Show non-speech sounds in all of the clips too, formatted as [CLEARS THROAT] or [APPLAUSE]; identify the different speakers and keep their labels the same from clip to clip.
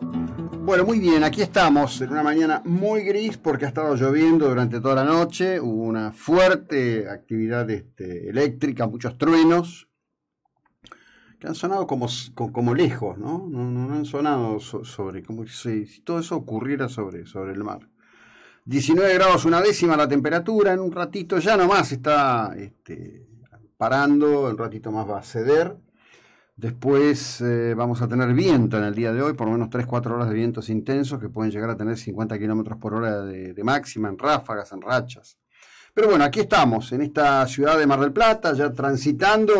Speaker 1: Bueno, muy bien, aquí estamos en una mañana muy gris porque ha estado lloviendo durante toda la noche, hubo una fuerte actividad este, eléctrica, muchos truenos que han sonado como, como lejos, ¿no? No, han sonado sobre, como si, todo eso ocurriera sobre, sobre el mar. 19 grados una décima la temperatura, en un ratito ya nomás está este, parando, en un ratito más va a ceder Después eh, vamos a tener viento en el día de hoy, por lo menos 3-4 horas de vientos intensos que pueden llegar a tener 50 kilómetros por hora de, máxima en ráfagas, en rachas. Pero bueno, aquí estamos, en esta ciudad de Mar del Plata, ya transitando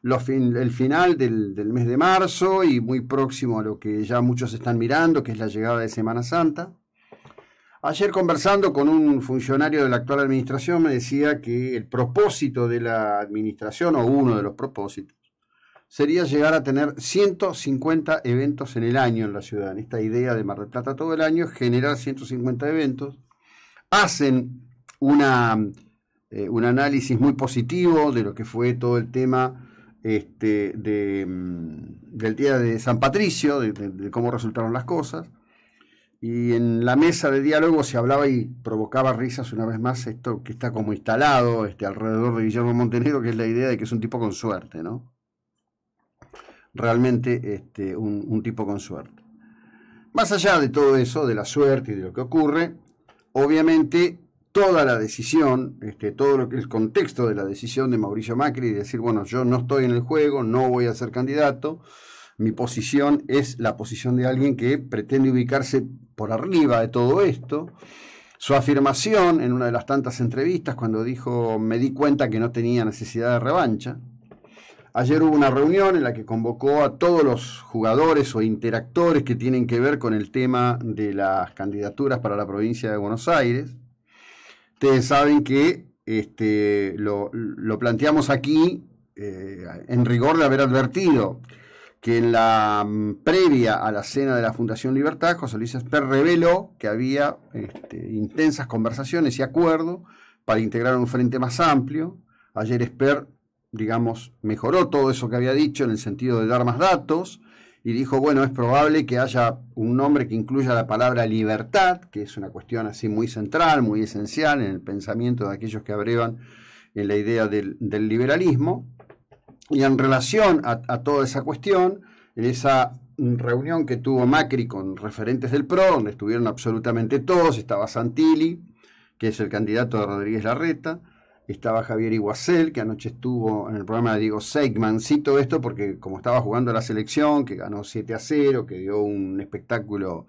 Speaker 1: el final del mes de marzo y muy próximo a lo que ya muchos están mirando, que es la llegada de Semana Santa. Ayer conversando con un funcionario de la actual administración me decía que el propósito de la administración, o uno de los propósitos, sería llegar a tener 150 eventos en el año en la ciudad. Esta idea de Mar del Plata todo el año generar 150 eventos. Hacen una, eh, un análisis muy positivo de lo que fue todo el tema este, de, mm, del día de San Patricio, de, de, cómo resultaron las cosas. Y en la mesa de diálogo se hablaba y provocaba risas una vez más esto que está como instalado este, alrededor de Guillermo Montenegro, que es la idea de que es un tipo con suerte, ¿no? realmente este, un, tipo con suerte. Más allá de todo eso, de la suerte y de lo que ocurre, obviamente toda la decisión, este, todo lo que, el contexto de la decisión de Mauricio Macri, de decir, bueno, yo no estoy en el juego, no voy a ser candidato, mi posición es la posición de alguien que pretende ubicarse por arriba de todo esto. Su afirmación en una de las tantas entrevistas cuando dijo, me di cuenta que no tenía necesidad de revancha, Ayer hubo una reunión en la que convocó a todos los jugadores o interactores que tienen que ver con el tema de las candidaturas para la provincia de Buenos Aires. Ustedes saben que este, lo, planteamos aquí eh, en rigor de haber advertido que en la mm, previa a la cena de la Fundación Libertad, José Luis Esper reveló que había este, intensas conversaciones y acuerdos para integrar un frente más amplio. Ayer Esper digamos, mejoró todo eso que había dicho en el sentido de dar más datos y dijo, bueno, es probable que haya un nombre que incluya la palabra libertad, que es una cuestión así muy central, muy esencial en el pensamiento de aquellos que abrevan en la idea del, liberalismo. Y en relación a, a toda esa cuestión, en esa reunión que tuvo Macri con referentes del PRO, donde estuvieron absolutamente todos, estaba Santilli, que es el candidato de Rodríguez Larreta, estaba Javier Iguacel, que anoche estuvo en el programa de Diego Seigman. Cito esto porque como estaba jugando la selección, que ganó 7 a 0, que dio un espectáculo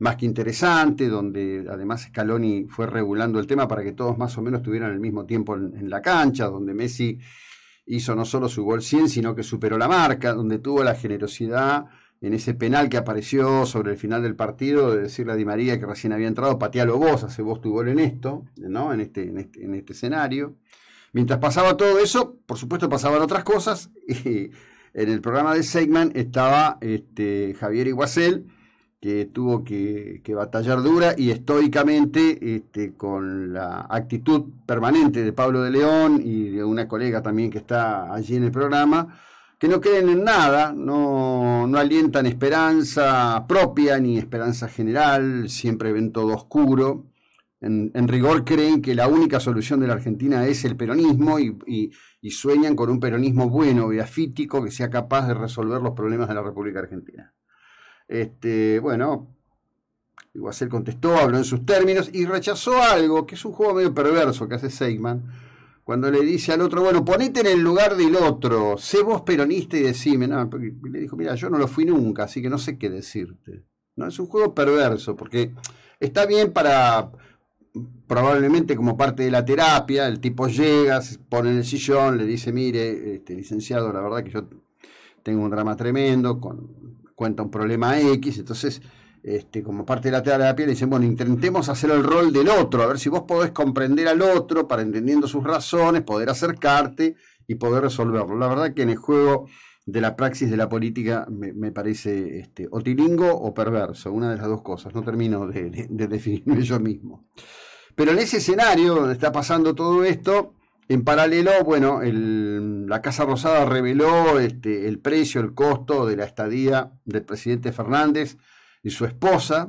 Speaker 1: más que interesante, donde además Scaloni fue regulando el tema para que todos más o menos tuvieran el mismo tiempo en, en la cancha, donde Messi hizo no solo su gol 100, sino que superó la marca, donde tuvo la generosidad en ese penal que apareció sobre el final del partido, de decirle a Di María que recién había entrado, patealo vos, hace vos tu gol en esto, ¿no? En este, en este, este escenario. Mientras pasaba todo eso, por supuesto pasaban otras cosas. [LAUGHS] Y en el programa de Segman estaba este, Javier Iguacel, que tuvo que, batallar dura y estoicamente este, con la actitud permanente de Pablo de León y de una colega también que está allí en el programa que no creen en nada, no, no alientan esperanza propia ni esperanza general, siempre ven todo oscuro. En, rigor creen que la única solución de la Argentina es el peronismo y, y, y, sueñan con un peronismo bueno, afítico que sea capaz de resolver los problemas de la República Argentina. Este, bueno, Iguacel contestó, habló en sus términos y rechazó algo que es un juego medio perverso que hace Seigman cuando le dice al otro, bueno, ponete en el lugar del otro, sé vos peronista y decime, no, le dijo, mira, yo no lo fui nunca, así que no sé qué decirte. No, es un juego perverso, porque está bien para, probablemente como parte de la terapia, el tipo llega, se pone en el sillón, le dice, mire, este, licenciado, la verdad que yo tengo un drama tremendo, con, cuenta un problema X, entonces este, como parte de la tela de la piel, dicen, bueno, intentemos hacer el rol del otro, a ver si vos podés comprender al otro para entendiendo sus razones, poder acercarte y poder resolverlo. La verdad que en el juego de la praxis de la política me, parece este, o tilingo o perverso, una de las dos cosas, no termino de, definirme yo mismo. Pero en ese escenario donde está pasando todo esto, en paralelo, bueno, la Casa Rosada reveló este, el precio, el costo de la estadía del presidente Fernández, y su esposa.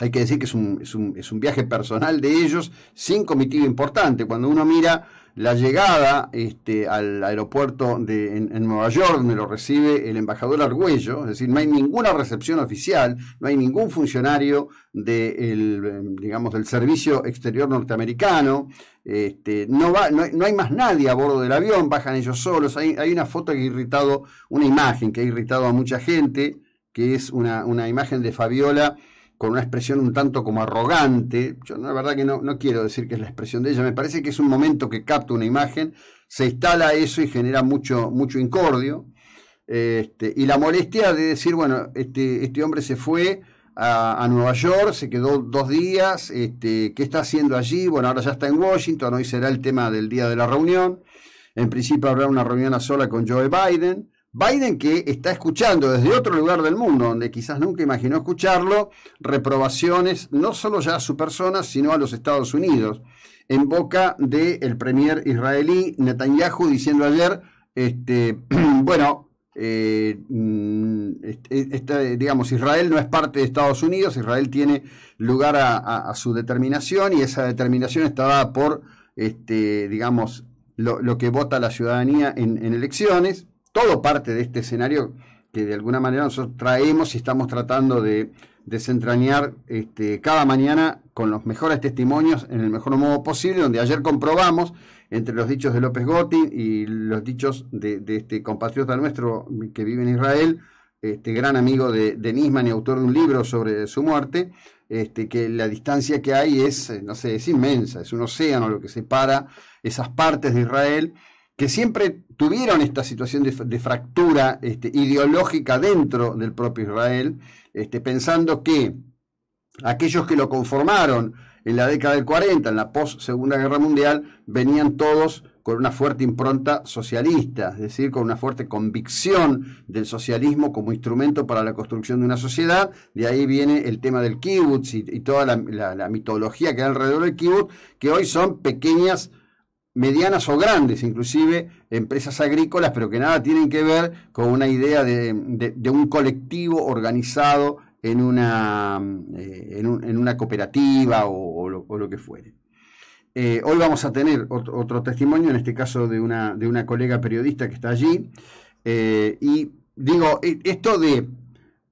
Speaker 1: Hay que decir que es un, es un, es un viaje personal de ellos sin comitivo importante. Cuando uno mira la llegada este, al aeropuerto de, en, Nueva York, donde lo recibe el embajador Argüello, es decir, no hay ninguna recepción oficial, no hay ningún funcionario de digamos, del servicio exterior norteamericano, este, no, va, no, hay más nadie a bordo del avión, bajan ellos solos, hay, hay una foto que ha irritado, una imagen que ha irritado a mucha gente, que es una, imagen de Fabiola con una expresión un tanto como arrogante. Yo la verdad que no, no quiero decir que es la expresión de ella, me parece que es un momento que capta una imagen, se instala eso y genera mucho, mucho incordio. Este, y la molestia de decir, bueno, este, este hombre se fue a, a, Nueva York, se quedó dos días, este, ¿qué está haciendo allí? Bueno, ahora ya está en Washington, hoy será el tema del día de la reunión. En principio habrá una reunión a sola con Joe Biden. Biden que está escuchando desde otro lugar del mundo, donde quizás nunca imaginó escucharlo, reprobaciones no solo ya a su persona, sino a los Estados Unidos, en boca del premier israelí Netanyahu diciendo ayer, este, [CLEARS THROAT] bueno, eh, mm, este, este, digamos, Israel no es parte de Estados Unidos, Israel tiene lugar a, su determinación y esa determinación está dada por, este, digamos, lo, que vota la ciudadanía en elecciones todo parte de este escenario que de alguna manera nosotros traemos y estamos tratando de desentrañar este, cada mañana con los mejores testimonios en el mejor modo posible, donde ayer comprobamos entre los dichos de López Gotti y los dichos de, este compatriota nuestro que vive en Israel, este gran amigo de, Nisman y autor de un libro sobre su muerte, este, que la distancia que hay es, eh, no sé, es inmensa, es un océano lo que separa esas partes de Israel que siempre tuvieron esta situación de, fractura este, ideológica dentro del propio Israel, este, pensando que aquellos que lo conformaron en la década del 40, en la post-segunda guerra mundial, venían todos con una fuerte impronta socialista, es decir, con una fuerte convicción del socialismo como instrumento para la construcción de una sociedad. De ahí viene el tema del kibbutz y, toda la, mitología que hay alrededor del kibbutz, que hoy son pequeñas medianas o grandes, inclusive empresas agrícolas, pero que nada tienen que ver con una idea de, un colectivo organizado en una, eh, en, una cooperativa o, lo, que fuere. Eh, hoy vamos a tener otro, testimonio, en este caso de una, de una colega periodista que está allí, eh, y digo, e-, esto de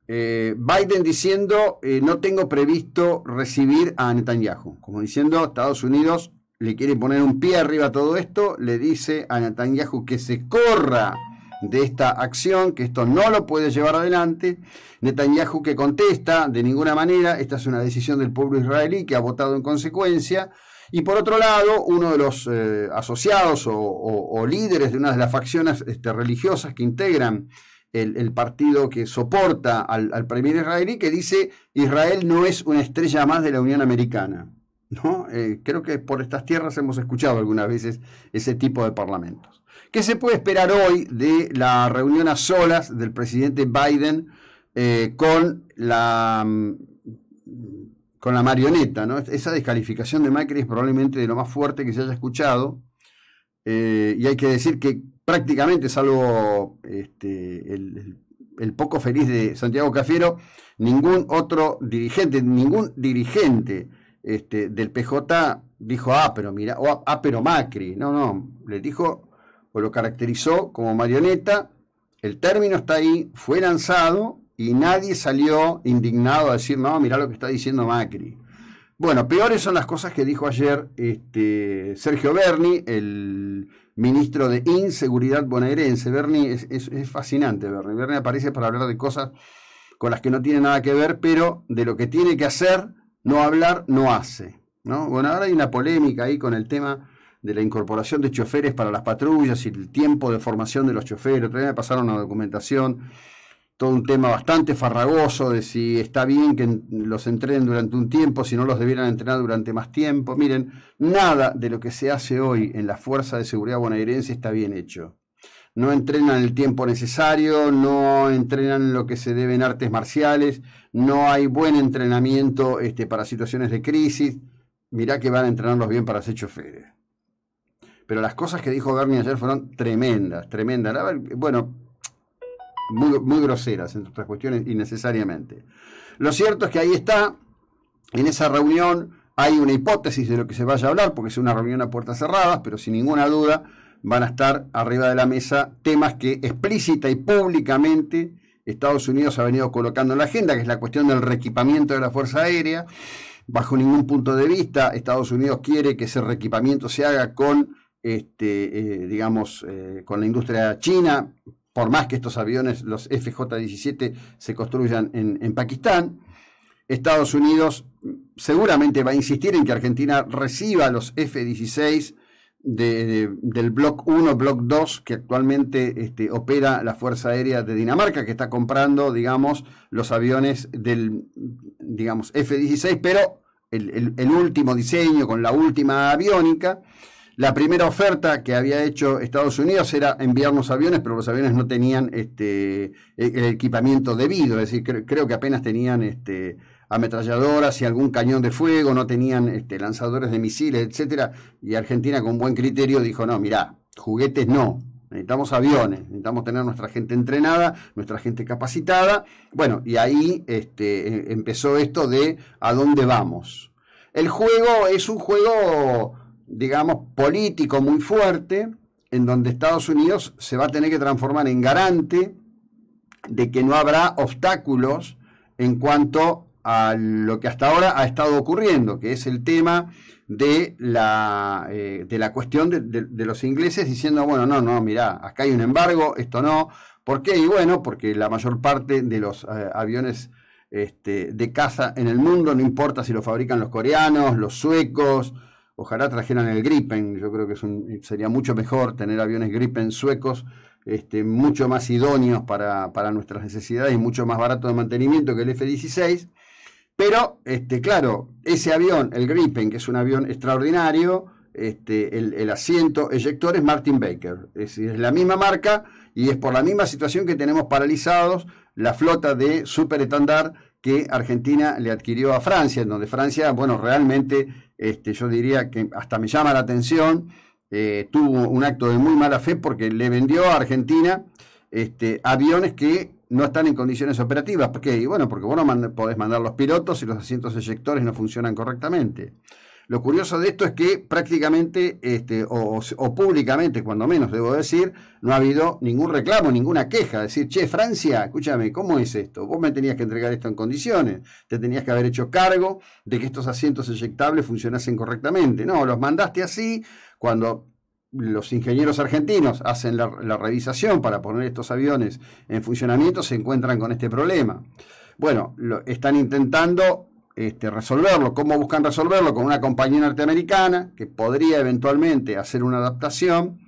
Speaker 1: Biden diciendo no tengo previsto recibir a Netanyahu, como diciendo Estados Unidos le quiere poner un pie arriba a todo esto, le dice a Netanyahu que se corra de esta acción, que esto no lo puede llevar adelante. Netanyahu que contesta, de ninguna manera, esta es una decisión del pueblo israelí que ha votado en consecuencia. Y por otro lado, uno de los eh, asociados o, líderes de una de las facciones este, religiosas que integran el, partido que soporta al, al, israelí, que dice Israel no es una estrella más de la Unión Americana. Eh, creo que por estas tierras hemos escuchado algunas veces ese tipo de parlamentos. ¿Qué se puede esperar hoy de la reunión a solas del presidente Biden eh, con la mm, con la marioneta? Esa descalificación de Macri es probablemente de lo más fuerte que se haya escuchado. Eh, y hay que decir que prácticamente, salvo este, el poco feliz de Santiago Cafiero, ningún otro dirigente, ningún dirigente este, del PJ dijo, ah, pero mira, ah, pero Macri. No, no, le dijo o lo caracterizó como marioneta. El término está ahí, fue lanzado y nadie salió indignado a decir, no, mira lo que está diciendo Macri. Bueno, peores son las cosas que dijo ayer este, Sergio Berni, el ministro de Inseguridad bonaerense. Berni es, fascinante, Berni. Berni aparece para hablar de cosas con las que no tiene nada que ver, pero de lo que tiene que hacer no hablar no hace. ¿no? Bueno, ahora hay una polémica ahí con el tema de la incorporación de choferes para las patrullas y el tiempo de formación de los choferes. Otra vez me pasaron una documentación, todo un tema bastante farragoso de si está bien que los entrenen durante un tiempo, si no los debieran entrenar durante más tiempo. Miren, nada de lo que se hace hoy en la Fuerza de Seguridad bonaerense está bien hecho no entrenan el tiempo necesario, no entrenan lo que se debe en artes marciales, no hay buen entrenamiento este, para situaciones de crisis. Mirá que van a entrenarlos bien para ser choferes. Pero las cosas que dijo Garnier ayer fueron tremendas, tremendas. Bueno, muy, muy groseras entre otras cuestiones innecesariamente. Lo cierto es que ahí está, en esa reunión hay una hipótesis de lo que se vaya a hablar, porque es una reunión a puertas cerradas, pero sin ninguna duda van a estar arriba de la mesa temas que explícita y públicamente Estados Unidos ha venido colocando en la agenda, que es la cuestión del reequipamiento de la Fuerza Aérea. Bajo ningún punto de vista, Estados Unidos quiere que ese reequipamiento se haga con, este, eh, digamos, eh, con la industria china, por más que estos aviones, los FJ-17, se construyan en, en Pakistán. Estados Unidos seguramente va a insistir en que Argentina reciba los F-16 de, del Block 1, Block 2, que actualmente este, opera la Fuerza Aérea de Dinamarca, que está comprando, digamos, los aviones del, digamos, F-16, pero el, último diseño con la última aviónica. La primera oferta que había hecho Estados Unidos era enviarnos aviones, pero los aviones no tenían este, e, el equipamiento debido, es decir, creo que apenas tenían este, ametralladoras y algún cañón de fuego, no tenían este, lanzadores de misiles, etcétera, y Argentina con buen criterio dijo, no, mirá, juguetes no, necesitamos aviones, necesitamos tener nuestra gente entrenada, nuestra gente capacitada, bueno, y ahí este, e, empezó esto de a dónde vamos. El juego es un juego, digamos, político muy fuerte, en donde Estados Unidos se va a tener que transformar en garante de que no habrá obstáculos en cuanto a lo que hasta ahora ha estado ocurriendo, que es el tema de la, eh, de la cuestión de, los ingleses diciendo, bueno, no, no, mirá, acá hay un embargo, esto no. ¿Por qué? Y bueno, porque la mayor parte de los eh, aviones este, de caza en el mundo, no importa si lo fabrican los coreanos, los suecos, ojalá trajeran el Gripen, yo creo que sería mucho mejor tener aviones Gripen suecos, este, mucho más idóneos para, para nuestras necesidades y mucho más barato de mantenimiento que el F-16. Pero, este, claro, ese avión, el Gripen, que es un avión extraordinario, este, el, asiento eyector es Martin Baker. Es, la misma marca y es por la misma situación que tenemos paralizados la flota de Super que Argentina le adquirió a Francia, en donde Francia, bueno, realmente, este, yo diría que hasta me llama la atención, eh, tuvo un acto de muy mala fe porque le vendió a Argentina este, aviones que no están en condiciones operativas. ¿Por qué? bueno, porque vos no podés mandar los pilotos si los asientos eyectores no funcionan correctamente. Lo curioso de esto es que prácticamente, este, o, o, públicamente, cuando menos debo decir, no ha habido ningún reclamo, ninguna queja. Decir, che, Francia, escúchame, ¿cómo es esto? Vos me tenías que entregar esto en condiciones, te tenías que haber hecho cargo de que estos asientos eyectables funcionasen correctamente. No, los mandaste así, cuando los ingenieros argentinos hacen la, revisación para poner estos aviones en funcionamiento, se encuentran con este problema. Bueno, están intentando este, resolverlo. ¿Cómo buscan resolverlo? Con una compañía norteamericana que podría eventualmente hacer una adaptación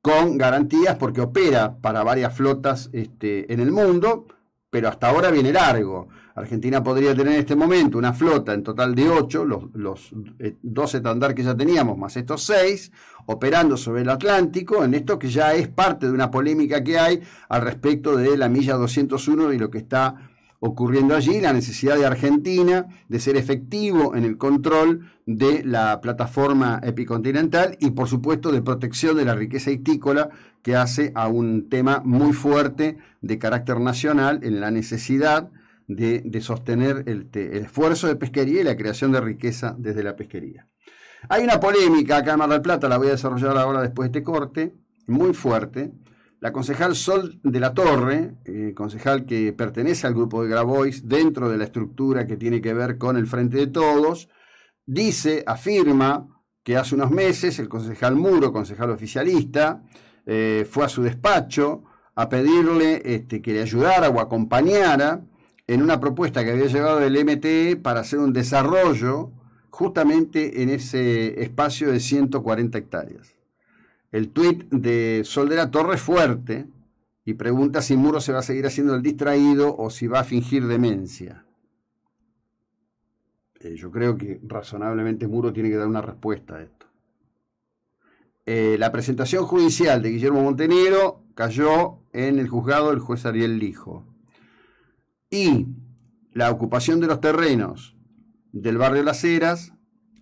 Speaker 1: con garantías porque opera para varias flotas este, en el mundo, pero hasta ahora viene largo. Argentina podría tener en este momento una flota en total de 8, los, los 12 eh, estándar que ya teníamos, más estos 6, operando sobre el Atlántico, en esto que ya es parte de una polémica que hay al respecto de la milla 201 y lo que está ocurriendo allí la necesidad de Argentina de ser efectivo en el control de la plataforma epicontinental y por supuesto de protección de la riqueza hictícola que hace a un tema muy fuerte de carácter nacional en la necesidad de, sostener el, el, esfuerzo de pesquería y la creación de riqueza desde la pesquería. Hay una polémica acá en Mar del Plata, la voy a desarrollar ahora después de este corte, muy fuerte, la concejal Sol de la Torre, eh, concejal que pertenece al grupo de Grabois dentro de la estructura que tiene que ver con el Frente de Todos, dice, afirma que hace unos meses el concejal Muro, concejal oficialista, eh, fue a su despacho a pedirle este, que le ayudara o acompañara en una propuesta que había llevado el MTE para hacer un desarrollo justamente en ese espacio de 140 hectáreas el tuit de Sol de la Torre fuerte y pregunta si Muro se va a seguir haciendo el distraído o si va a fingir demencia. Eh, yo creo que razonablemente Muro tiene que dar una respuesta a esto. Eh, la presentación judicial de Guillermo Montenegro cayó en el juzgado del juez Ariel Lijo. Y la ocupación de los terrenos del barrio Las Heras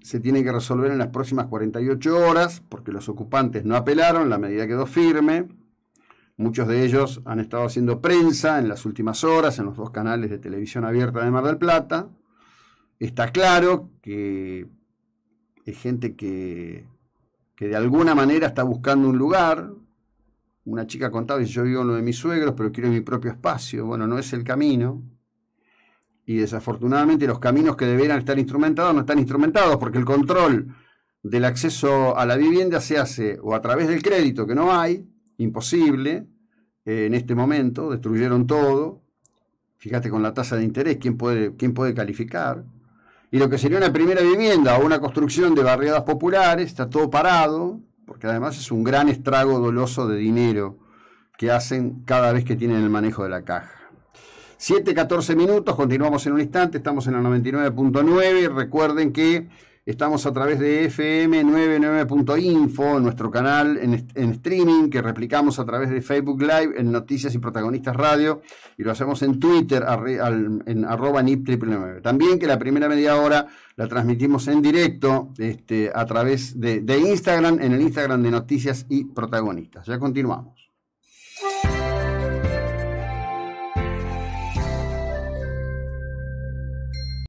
Speaker 1: se tiene que resolver en las próximas 48 horas, porque los ocupantes no apelaron, la medida quedó firme. Muchos de ellos han estado haciendo prensa en las últimas horas en los dos canales de televisión abierta de Mar del Plata. Está claro que hay gente que, que de alguna manera está buscando un lugar. Una chica contaba, yo vivo en de mis suegros, pero quiero mi propio espacio. Bueno, no es el camino y desafortunadamente los caminos que deberían estar instrumentados no están instrumentados porque el control del acceso a la vivienda se hace o a través del crédito que no hay, imposible, eh, en este momento, destruyeron todo, fíjate con la tasa de interés, ¿quién puede, quién puede calificar? Y lo que sería una primera vivienda o una construcción de barriadas populares, está todo parado, porque además es un gran estrago doloso de dinero que hacen cada vez que tienen el manejo de la caja. 7.14 minutos, continuamos en un instante, estamos en la 99.9, recuerden que estamos a través de fm99.info, nuestro canal en, streaming que replicamos a través de Facebook Live en Noticias y Protagonistas Radio y lo hacemos en Twitter en arroba nip 99 También que la primera media hora la transmitimos en directo este, a través de Instagram, en el Instagram de Noticias y Protagonistas. Ya continuamos.